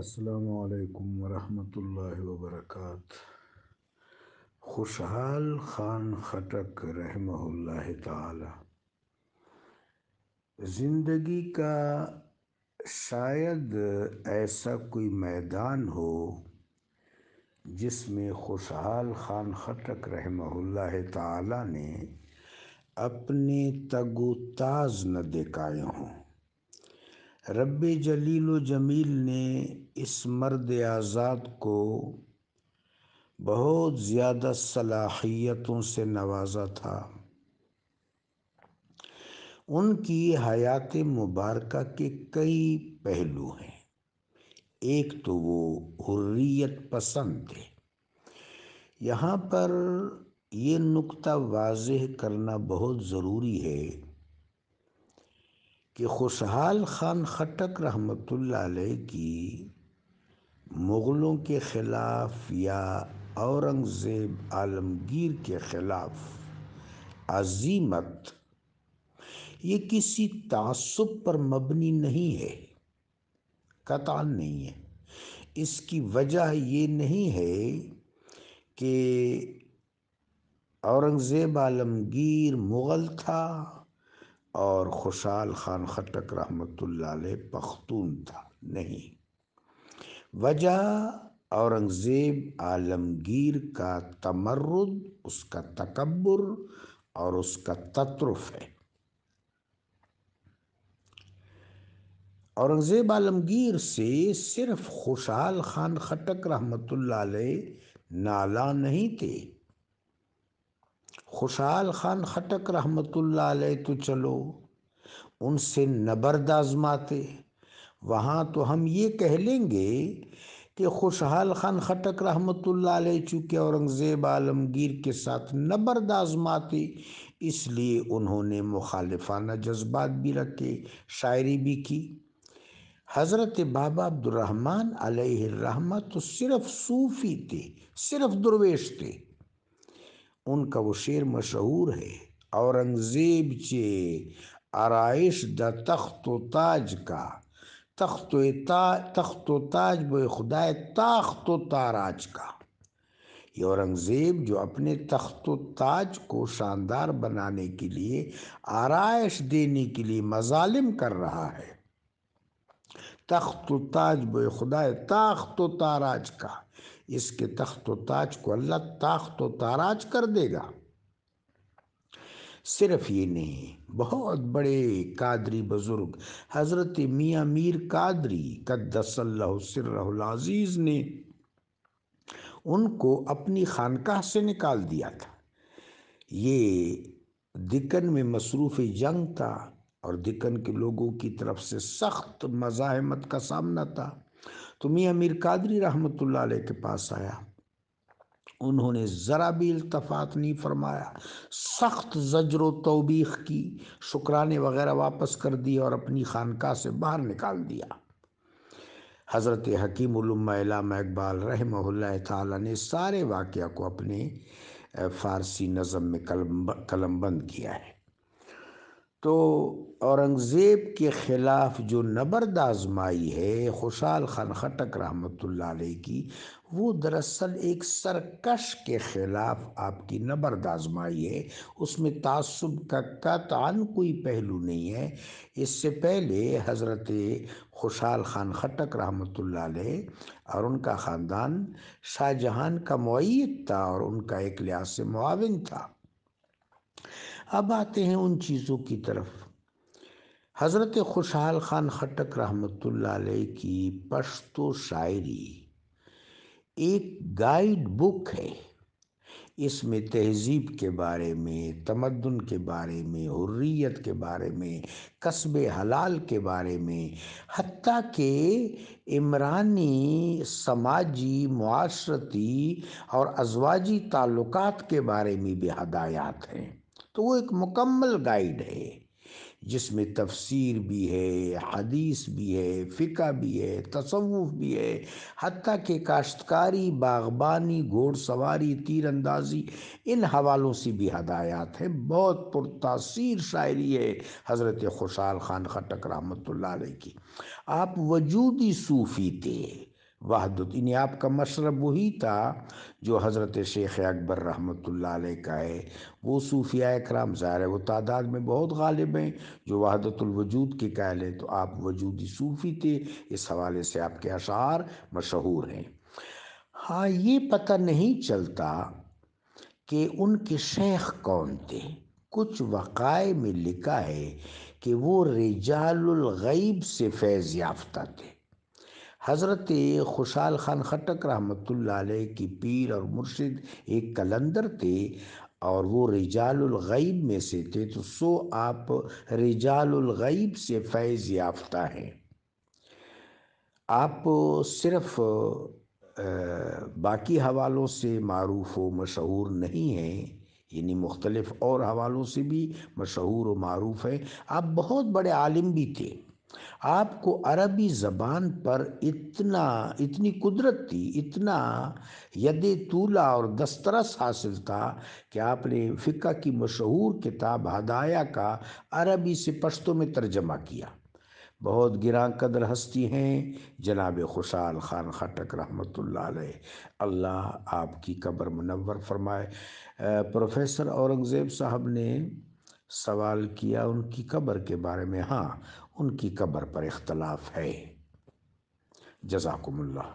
असलकम वरहमतुल्लाहि वबरकात खुशहाल ख़ान खटक रहमहुल्लाह ताला ज़िंदगी का शायद ऐसा कोई मैदान हो जिसमें खुशहाल ख़ान खटक रहमहुल्लाह ताला ने अपने तगोताज न देखाए हों रब जलील जमील ने इस मर्द आज़ाद को बहुत ज़्यादा सलाहियतों से नवाजा था उनकी हयात मुबारक के कई पहलू हैं एक तो वो हुर्रियत पसंद थे यहाँ पर ये नुक्ता वाजह करना बहुत ज़रूरी है कि खुशहाल ख़ान खटक रहमत की मुग़लों के ख़िलाफ़ या औरंगज़ेब आलमगीर के ख़िलाफ़ अजीमत ये किसी तसब पर मबनी नहीं है कतान नहीं है इसकी वजह ये नहीं है कि औरंगज़ेब आलमगीर मुग़ल था और खुशाल खान खटक रहमत पख्तून था नहीं वजह औरंगज़ेब आलमगीर का तमर्द उसका तकबर और उसका तत्रुफ है औरंगज़ेब आलमगीर से सिर्फ खुशहाल खान खटक रहमत नाला नहीं थे खुशहाल खान खटक रहमत तो चलो उनसे नबर्द आजमाते वहाँ तो हम ये कह लेंगे कि खुशहाल खान खटक रहमत चूँकि औरंगज़ेब आलमगीर के साथ नबर्द आजमाते इसलिए उन्होंने मुखालफाना जज्बात भी रखे शायरी भी की हज़रत बाबा अब्दुलरहमान रहमत तो सिर्फ सूफ़ी थे सिर्फ दुर्वेश थे उनका वो शेर मशहूर है औरंगज़ेब चे आरइश द तख्त ताज का तख्त तख्त ताज ब खुदाए ताख्त ताराज का ये औरंगज़ेब जो अपने तख्त ताज को शानदार बनाने के लिए आरइश देने के लिए मजालिम कर रहा है तख्त ताज ब खुदाए ताख्त ताराज का इसके तख्त ताज को अल्लाह ताख्त ताराज कर देगा सिर्फ ये नहीं बहुत बड़े कादरी बुजुर्ग हज़रत मियाँ मीर कादरी कद्दसल्लाजीज़ ने उनको अपनी खानकाह से निकाल दिया था ये दिकन में मसरूफ़ जंग था और दिकन के लोगों की तरफ से सख्त मज़ाहमत का सामना था तो मियाँ मीर कादरी रहमत के पास आया उन्होंने ज़रा भी इल्तफात नहीं फरमाया सख्त जजर तोबीख की शुक्राने वगैरह वापस कर दिए और अपनी खानका से बाहर निकाल दिया हज़रत हकीम इलाम इकबाल रहम ने सारे वाक़ को अपने फ़ारसी नज़म में कलम बंद किया है तो औरंगज़ेब के ख़िलाफ़ जो नबर्द आजमाई है खुशहाल खान खटक रहमत की वो दरअसल एक सरकश के ख़िलाफ़ आपकी नबर्द आजमाई है उसमें तसब का कतान कोई पहलू नहीं है इससे पहले हज़रत खुशहाल खान खटक रहमत और उनका ख़ानदान शाहजहान का मैत था और उनका एक लिहाज से मुआवन था अब आते हैं उन चीज़ों की तरफ हज़रत खुशहाल ख़ान खटक रहमत की पश्तो शायरी एक गाइड बुक है इसमें तहजीब के बारे में तमदन के बारे में हुर्रियत के बारे में कस्ब हलाल के बारे में हती के इमरानी समाजी माशरती और अजवाजी ताल्लुकात के बारे में भी हदायत हैं तो वो एक मुकम्मल गाइड है जिसमें तफसीर भी है हदीस भी है फ़िका भी है तसवुफ़ भी है हती के काश्तकारी बागबानी घोड़सवारी तीरंदाजी अंदाजी इन हवालों से भी हदायत है बहुत पुरतासीर शायरी है हज़रत खुशहाल ख़ान खटक रहमत की आप वजूदी सूफ़ी थे वाहदुत यानी आपका मशरब वही था जो हज़रत शेख अकबर रहमत का है वो सूफिया कराम ज़ाहिर है वो तादाद में बहुत गालिब हैं जो वाहदतुलवजूद के कहल है तो आप वजूदी सूफ़ी थे इस हवाले से आपके अशार मशहूर हैं हाँ ये पता नहीं चलता कि उनके शेख कौन थे कुछ वक़ाए में लिखा है कि वो रिजालगैब से फैज़ याफ्ता थे हज़रत खुशाल ख़ान खटक रहमत की पीर और मुर्शिद एक कलंदर थे और वो रिजालगैब में से थे तो सो आप रिजालगैब से फैज़ याफ्ता हैं आप सिर्फ बाकी हवालों से मरूफ व मशहूर नहीं हैं यानी मुख्तलफ़ और हवालों से भी मशहूर व मरूफ हैं आप बहुत बड़े आलिम भी थे आपको अरबी ज़बान पर इतना इतनी कुदरत थी इतना यदि तूला और दस्तरस हासिल था कि आपने फ़िक्का की मशहूर किताब हदाया का अरबी से पश्तों में तर्जमा किया बहुत गिरा कदर हस्ती हैं जनाब खुशाल खान खटक रहमत अल्लाह आपकी कब्र मुनवर फरमाए प्रोफेसर औरंगज़ेब साहब ने सवाल किया उनकी कब्र के बारे में हाँ उनकी कब्र पर इख्तलाफ है जजाकमल्ला